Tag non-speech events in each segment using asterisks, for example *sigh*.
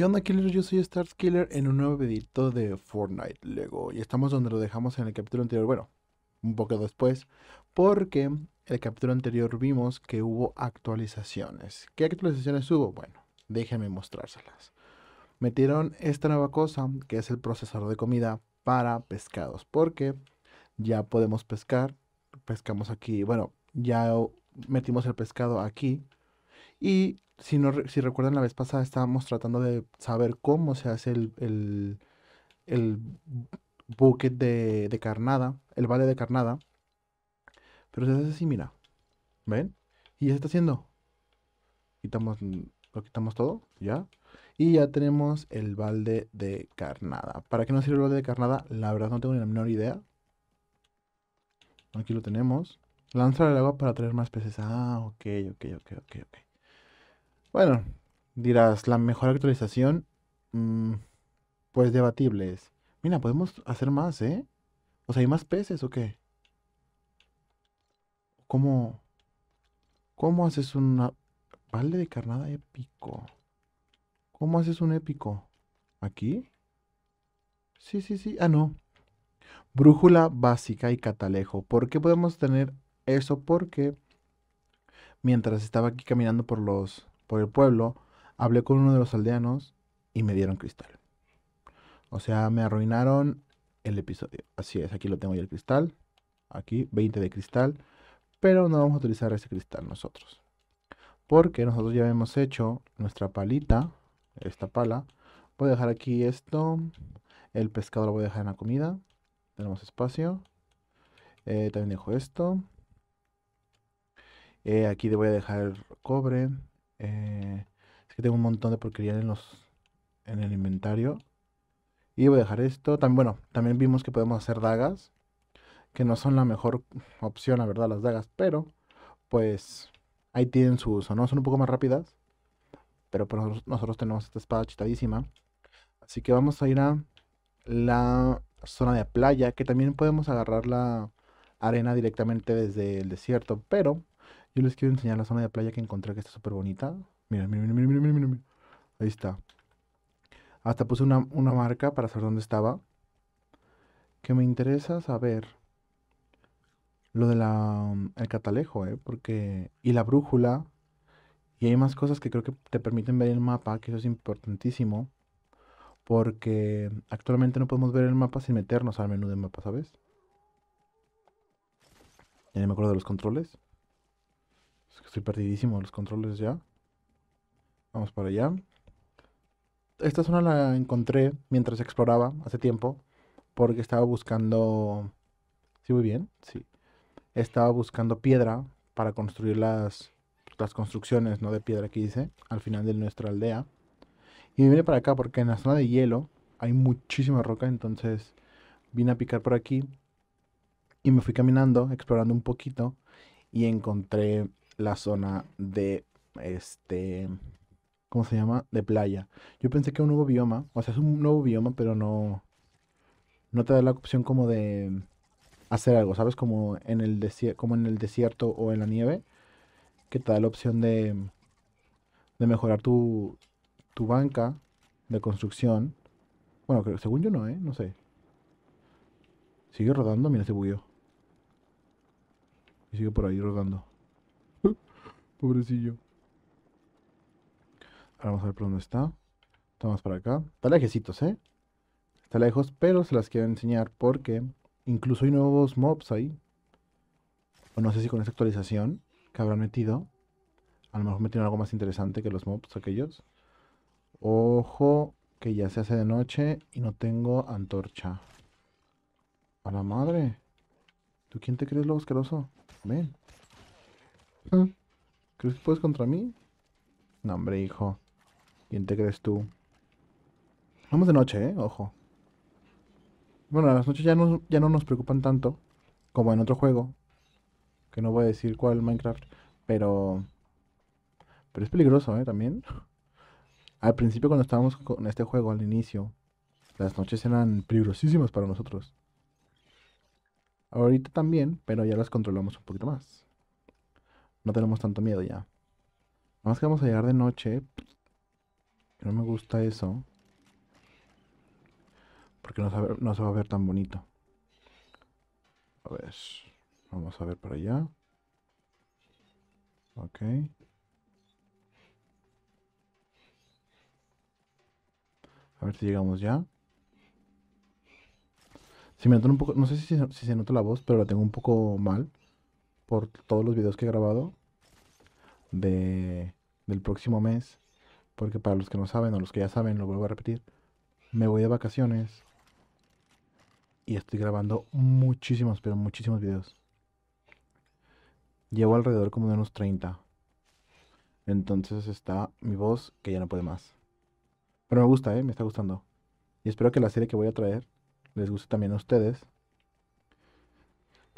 ¿Qué onda, Yo soy Starskiller en un nuevo edito de Fortnite Lego. Y estamos donde lo dejamos en el capítulo anterior. Bueno, un poco después. Porque en el capítulo anterior vimos que hubo actualizaciones. ¿Qué actualizaciones hubo? Bueno, déjenme mostrárselas. Metieron esta nueva cosa, que es el procesador de comida para pescados. Porque ya podemos pescar. Pescamos aquí. Bueno, ya metimos el pescado aquí. Y si, recuerdan la vez pasada estábamos tratando de saber cómo se hace el, el, bucket de, de, carnada, el balde de carnada. Pero se hace así, mira. ¿Ven? Y ya se está haciendo. Quitamos, mm, lo quitamos todo, ya. Y ya tenemos el balde de carnada. ¿Para qué nos sirve el balde de carnada? La verdad no tengo ni la menor idea. Aquí lo tenemos. Lanzar el agua para traer más peces. Ah, ok, ok, ok, ok, ok. Bueno, dirás, la mejor actualización, mm, pues debatible es. Mira, podemos hacer más, ¿eh? O sea, ¿hay más peces o qué? ¿Cómo, cómo haces una... Vale de carnada épico. ¿Cómo haces un épico? ¿Aquí? Sí, sí, sí. Ah, no. Brújula básica y catalejo. ¿Por qué podemos tener eso? Porque mientras estaba aquí caminando por los por el pueblo, hablé con uno de los aldeanos y me dieron cristal. O sea, me arruinaron el episodio. Así es, aquí lo tengo ya el cristal. Aquí, 20 de cristal. Pero no vamos a utilizar ese cristal nosotros. Porque nosotros ya hemos hecho nuestra palita, esta pala. Voy a dejar aquí esto. El pescado lo voy a dejar en la comida. Tenemos espacio. Eh, también dejo esto. Eh, aquí le voy a dejar cobre. Eh, es que tengo un montón de porquería en los en el inventario. Y voy a dejar esto. También, bueno, también vimos que podemos hacer dagas. Que no son la mejor opción, la verdad, las dagas. Pero, pues, ahí tienen su uso, ¿no? Son un poco más rápidas. Pero, pero pues, nosotros tenemos esta espada chitadísima. Así que vamos a ir a la zona de playa. Que también podemos agarrar la arena directamente desde el desierto. Pero yo les quiero enseñar la zona de playa que encontré que está súper bonita. Mira, mira, mira, mira, mira, mira, Ahí está. Hasta puse una, marca para saber dónde estaba. Que me interesa saber lo de la el catalejo, ¿eh? Porque y la brújula y hay más cosas que creo que te permiten ver el mapa, que eso es importantísimo, porque actualmente no podemos ver el mapa sin meternos al menú del mapa, ¿sabes? Ya me acuerdo de los controles estoy perdidísimo de los controles ya. Vamos para allá. Esta zona la encontré mientras exploraba hace tiempo. Porque estaba buscando... ¿Sí ¿Muy bien? Sí. Estaba buscando piedra para construir las, las construcciones ¿no? de piedra que hice al final de nuestra aldea. Y vine para acá porque en la zona de hielo hay muchísima roca. Entonces vine a picar por aquí. Y me fui caminando, explorando un poquito. Y encontré la zona de este ¿cómo se llama? de playa. Yo pensé que un nuevo bioma, o sea, es un nuevo bioma, pero no no te da la opción como de hacer algo, ¿sabes? Como en el desierto, como en el desierto o en la nieve, que te da la opción de de mejorar tu tu banca de construcción. Bueno, creo, según yo no, eh, no sé. Sigue rodando, mira, ese bullo Y sigue por ahí rodando. Pobrecillo. Ahora vamos a ver por dónde está. Estamos para acá. Está lejecitos, ¿eh? Está lejos, pero se las quiero enseñar porque incluso hay nuevos mobs ahí. O no sé si con esta actualización que habrán metido. A lo mejor metieron algo más interesante que los mobs aquellos. Ojo, que ya se hace de noche y no tengo antorcha. A la madre. ¿Tú quién te crees lo asqueroso? Ven. ¿Crees que puedes contra mí? No, hombre, hijo. ¿Quién te crees tú? Vamos de noche, ¿eh? Ojo. Bueno, las noches ya no, ya no nos preocupan tanto como en otro juego. Que no voy a decir cuál Minecraft. Pero... Pero es peligroso, ¿eh? También. *laughs* Al principio cuando estábamos con este juego, al inicio, las noches eran peligrosísimas para nosotros. Ahorita también, pero ya las controlamos un poquito más. No tenemos tanto miedo ya. Nada más que vamos a llegar de noche. No me gusta eso. Porque no se, va a ver tan bonito. A ver. Vamos a ver para allá. Ok. A ver si llegamos ya. Si me un poco, no sé si, si, se nota la voz, pero la tengo un poco mal por todos los videos que he grabado de, del próximo mes. Porque para los que no saben o los que ya saben, lo vuelvo a repetir. Me voy de vacaciones. Y estoy grabando muchísimos, pero muchísimos videos. Llevo alrededor como de unos 30. Entonces está mi voz que ya no puede más. Pero me gusta, ¿eh? me está gustando. Y espero que la serie que voy a traer les guste también a ustedes.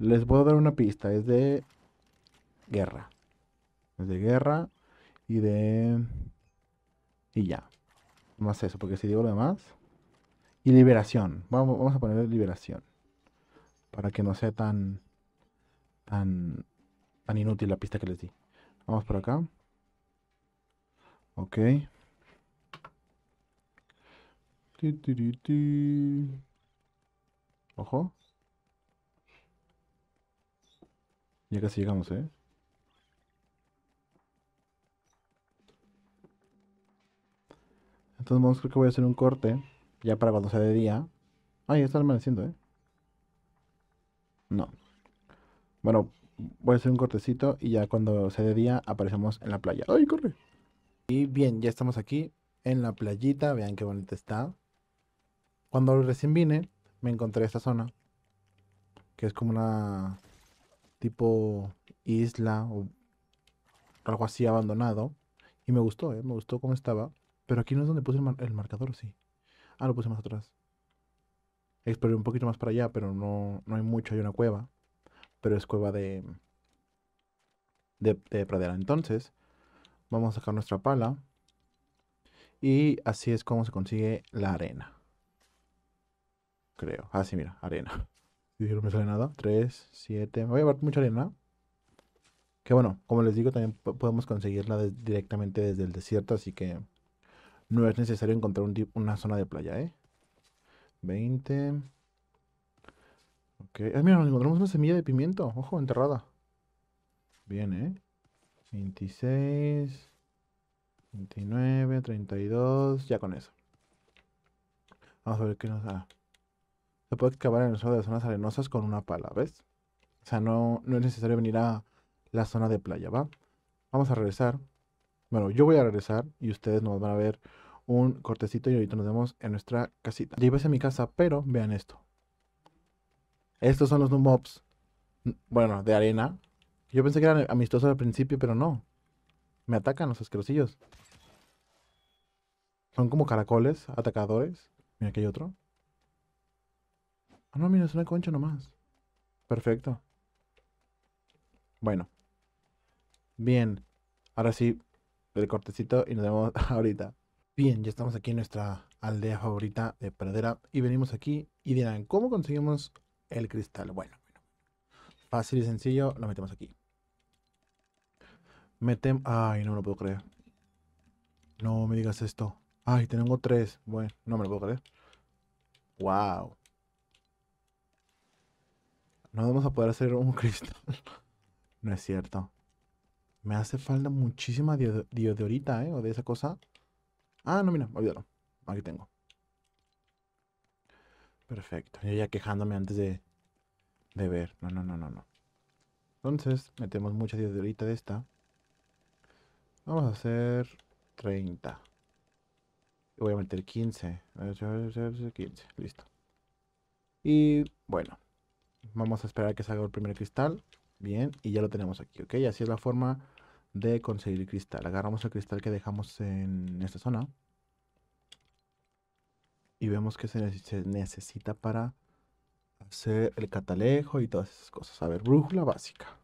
Les voy a dar una pista. Es de guerra. Es de guerra y de... Y ya. Más eso, porque si digo lo demás. Y liberación. Vamos, vamos a poner liberación. Para que no sea tan... Tan... Tan inútil la pista que les di. Vamos por acá. Ok. Ojo. Ya casi llegamos, ¿eh? Entonces, vamos, creo que voy a hacer un corte. Ya para cuando sea de día. Ay, está amaneciendo, ¿eh? No. Bueno, voy a hacer un cortecito y ya cuando sea de día aparecemos en la playa. ¡Ay, corre! Y bien, ya estamos aquí en la playita. Vean qué bonita está. Cuando recién vine, me encontré esta zona. Que es como una tipo isla o algo así abandonado. Y me gustó, ¿eh? me gustó cómo estaba. Pero aquí no es donde puse el, marcador, sí. Ah, lo puse más atrás. Exploré un poquito más para allá, pero no, hay mucho. Hay una cueva. Pero es cueva de, de, de pradera. Entonces, vamos a sacar nuestra pala. Y así es como se consigue la arena. Creo. Ah, mira, arena no me sale nada. 3, 7. voy a llevar mucha arena. Que bueno, como les digo, también podemos conseguirla directamente desde el desierto, así que no es necesario encontrar un una zona de playa, ¿eh? 20. Ok. Ah, mira, nos encontramos una semilla de pimiento. Ojo, enterrada. Bien, ¿eh? 26. 29, 32. Ya con eso. Vamos a ver qué nos da se puede excavar en el suelo de zonas arenosas con una pala, ¿ves? O sea, no, no es necesario venir a la zona de playa, ¿va? Vamos a regresar. Bueno, yo voy a regresar y ustedes nos van a ver un cortecito y ahorita nos vemos en nuestra casita. Ya iba a mi casa, pero vean esto. Estos son los mobs. Bueno, de arena. Yo pensé que eran amistosos al principio, pero no. Me atacan los asquerosillos. Son como caracoles, atacadores. Mira, aquí hay otro. Ah, no, mira, es una concha nomás. Perfecto. Bueno. Bien. Ahora sí, el cortecito y nos vemos *laughs* ahorita. Bien, ya estamos aquí en nuestra aldea favorita de Pradera y venimos aquí y dirán, ¿cómo conseguimos el cristal? Bueno, bueno. Fácil y sencillo, lo metemos aquí. Metemos... Ay, no me lo puedo creer. No me digas esto. Ay, tengo tres. Bueno, no me lo puedo creer. Wow. No vamos a poder hacer un *laughs* cristal. no es cierto. Me hace falta muchísima diodorita, ¿eh? O de esa cosa. Ah, no, mira, olvídalo. Aquí tengo. Perfecto. Yo ya quejándome antes de, de ver. No, no, no, no, no. Entonces, metemos mucha diodorita de esta. Vamos a hacer 30. Voy a meter 15. 15, listo. Y bueno, Vamos a esperar a que salga el primer cristal. Bien, y ya lo tenemos aquí, ¿ok? Así es la forma de conseguir el cristal. Agarramos el cristal que dejamos en esta zona. Y vemos que se, necesita para hacer el catalejo y todas esas cosas. A ver, brújula básica.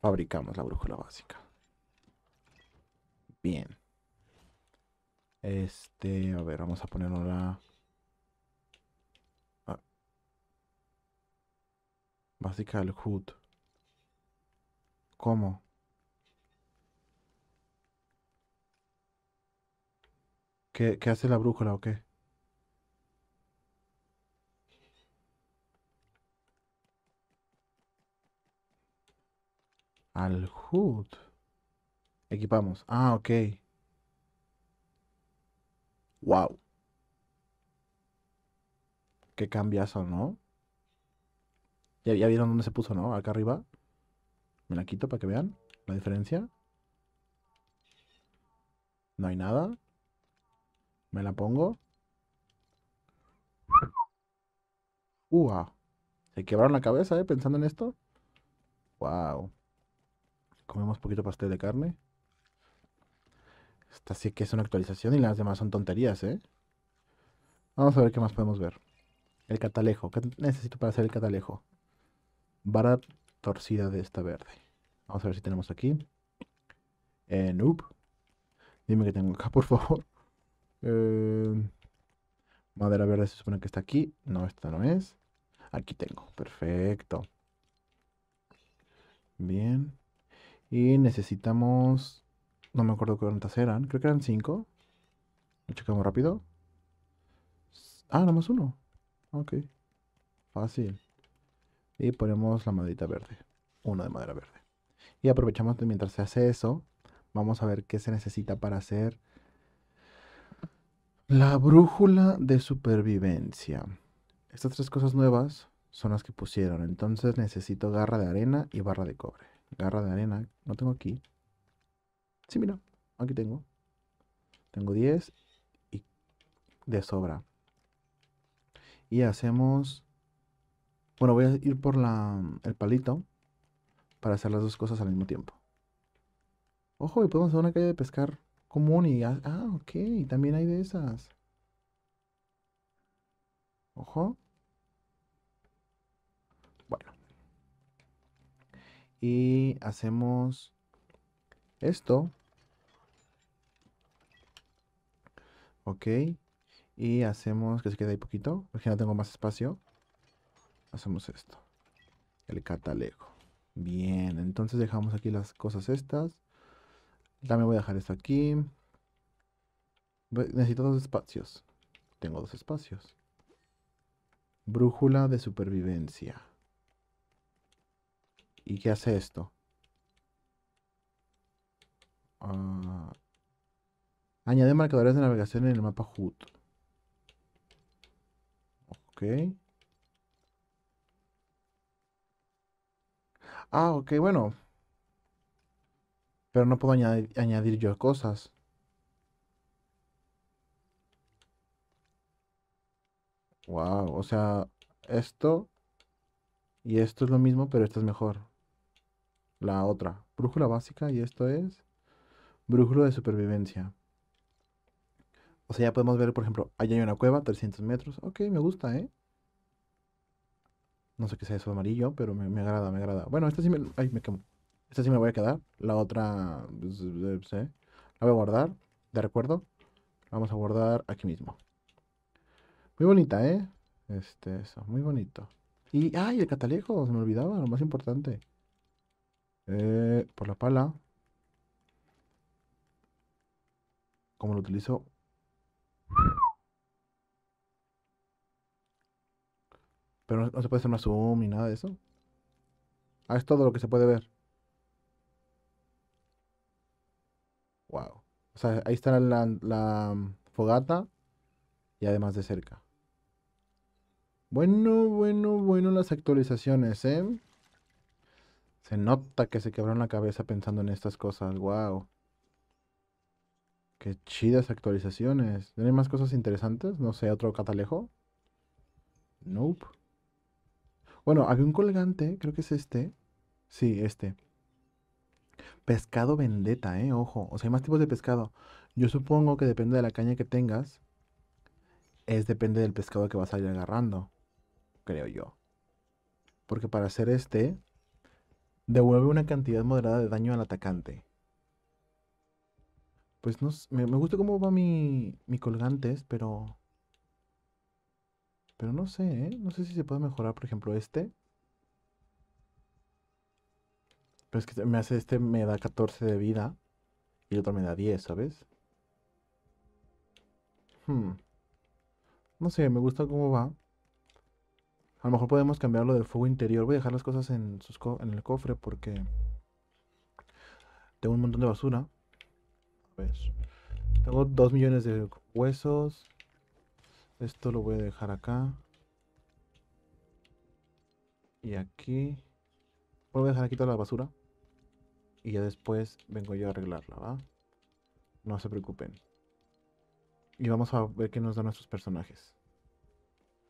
Fabricamos la brújula básica. Bien. Este, a ver, vamos a ponerlo la... Básica del HUD. ¿Cómo? ¿Qué, ¿Qué, hace la brújula o qué? Al Hood. Equipamos. Ah, ok. Wow. Qué cambiazo, ¿no? Ya, vieron dónde se puso, ¿no? Acá arriba. Me la quito para que vean la diferencia. No hay nada. Me la pongo. ¡Uah! Se quebraron la cabeza, ¿eh? Pensando en esto. ¡Wow! Comemos poquito pastel de carne. Esta sí que es una actualización y las demás son tonterías, ¿eh? Vamos a ver qué más podemos ver. El catalejo. ¿Qué necesito para hacer el catalejo? vara torcida de esta verde. Vamos a ver si tenemos aquí. Eh, noob. Dime que tengo acá, por favor. *laughs* Eh, madera verde se supone que está aquí. No, esta no es. Aquí tengo. Perfecto. Bien. Y necesitamos... No me acuerdo cuántas eran. Creo que eran cinco. Lo checamos rápido. Ah, nada más uno. Ok. Fácil y ponemos la maderita verde, uno de madera verde. Y aprovechamos mientras se hace eso, vamos a ver qué se necesita para hacer la brújula de supervivencia. Estas tres cosas nuevas son las que pusieron, entonces necesito garra de arena y barra de cobre. Garra de arena, no tengo aquí. Sí, mira, aquí tengo. Tengo 10 y de sobra. Y hacemos bueno, voy a ir por el palito para hacer las dos cosas al mismo tiempo. Ojo, y podemos hacer una calle de pescar común y... Ah, ah ok, también hay de esas. Ojo. Bueno. Y hacemos esto. Ok. Y hacemos que se quede ahí poquito, porque no tengo más espacio hacemos esto. El catalejo. Bien, entonces dejamos aquí las cosas estas. También voy a dejar esto aquí. Necesito dos espacios. Tengo dos espacios. Brújula de supervivencia. ¿Y qué hace esto? Ah, añade marcadores de navegación en el mapa HUD. Ok. Ah, ok, bueno. Pero no puedo añadir, yo cosas. Wow, o sea, esto y esto es lo mismo, pero esto es mejor. La otra, brújula básica y esto es brújula de supervivencia. O sea, ya podemos ver, por ejemplo, allá hay una cueva, 300 metros. Ok, me gusta, ¿eh? No sé qué sea eso amarillo, pero me, agrada, me agrada. Bueno, esta sí me. Ay, me quemo. Esta sí me voy a quedar. La otra. Pues, eh, la voy a guardar. De recuerdo. vamos a guardar aquí mismo. Muy bonita, ¿eh? Este, eso. Muy bonito. Y. ¡Ay! El catalejo. Se me olvidaba. Lo más importante. Eh, por la pala. ¿Cómo lo utilizo? Pero no, se puede hacer una zoom ni nada de eso. Ah, es todo lo que se puede ver. Wow. O sea, ahí está la, mm, fogata y además de cerca. Bueno, bueno, bueno las actualizaciones, ¿eh? Se nota que se quebraron la cabeza pensando en estas cosas. Wow. Qué chidas actualizaciones. hay más cosas interesantes? No sé, otro catalejo. Nope. Bueno, había un colgante, creo que es este. Sí, este. Pescado vendetta, eh, ojo. O sea, hay más tipos de pescado. Yo supongo que depende de la caña que tengas. Es depende del pescado que vas a ir agarrando. Creo yo. Porque para hacer este, devuelve una cantidad moderada de daño al atacante. Pues no me, me gusta cómo va mi, mi colgantes, pero pero no sé, ¿eh? No sé si se puede mejorar, por ejemplo, este. Pero es que me hace este, me da 14 de vida. Y el otro me da 10, ¿sabes? Hmm. No sé, me gusta cómo va. A lo mejor podemos cambiarlo del fuego interior. Voy a dejar las cosas en, sus en el cofre porque... Tengo un montón de basura. A ver. Tengo 2 millones de huesos. Esto lo voy a dejar acá. Y aquí. Voy a dejar aquí toda la basura. Y ya después vengo yo a arreglarla, ¿va? No se preocupen. Y vamos a ver qué nos dan nuestros personajes.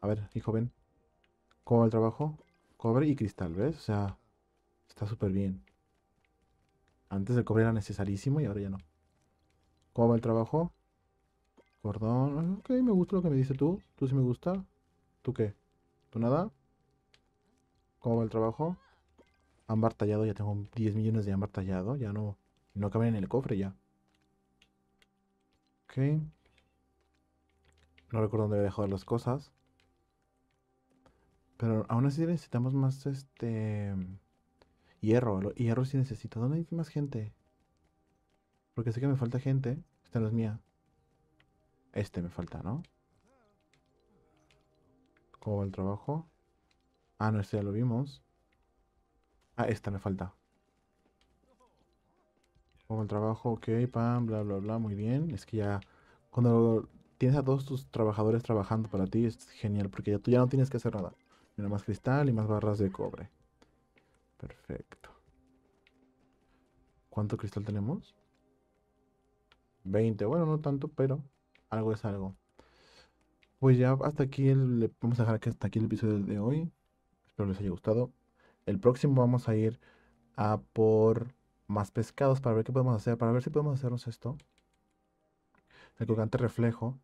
A ver, hijo, ven. ¿Cómo va el trabajo? Cobre y cristal, ¿ves? O sea, está súper bien. Antes el cobre era necesarísimo y ahora ya no. ¿Cómo va el trabajo? Perdón Ok, me gusta lo que me dice tú. Tú sí me gusta. ¿Tú qué? ¿Tú nada? ¿Cómo va el trabajo? Ámbar tallado, ya tengo 10 millones de ámbar tallado. Ya no, no caben en el cofre ya. Ok. No recuerdo dónde había dejado las cosas. Pero aún así necesitamos más este... Hierro. Hierro sí necesito. ¿Dónde hay más gente? Porque sé que me falta gente. Esta no es mía. Este me falta, ¿no? ¿Cómo va el trabajo? Ah, no, este ya lo vimos. Ah, esta me falta. ¿Cómo el trabajo? Ok, pam, bla, bla, bla. Muy bien. Es que ya... Cuando tienes a todos tus trabajadores trabajando para ti, es genial. Porque ya tú ya no tienes que hacer nada. Mira, más cristal y más barras de cobre. Perfecto. ¿Cuánto cristal tenemos? 20. Bueno, no tanto, pero algo es algo. Pues ya hasta aquí le vamos a dejar que hasta aquí el episodio de hoy. Espero les haya gustado. El próximo vamos a ir a por más pescados para ver qué podemos hacer, para ver si podemos hacernos esto. El colgante reflejo.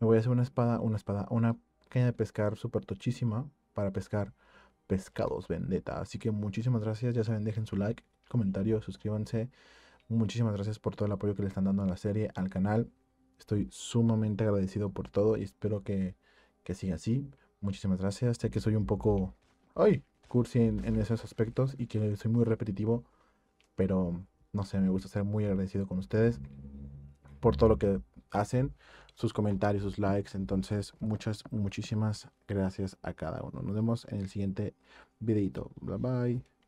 Me voy a hacer una espada, una espada, una caña de pescar súper tochísima para pescar pescados vendetta. Así que muchísimas gracias. Ya saben, dejen su like, comentario, suscríbanse. Muchísimas gracias por todo el apoyo que le están dando a la serie, al canal. Estoy sumamente agradecido por todo y espero que, siga así. Muchísimas gracias. Sé que soy un poco... ¡Ay! Cursi en, esos aspectos y que soy muy repetitivo. Pero no sé, me gusta ser muy agradecido con ustedes por todo lo que hacen, sus comentarios, sus likes. Entonces, muchas, muchísimas gracias a cada uno. Nos vemos en el siguiente videito. Bye bye.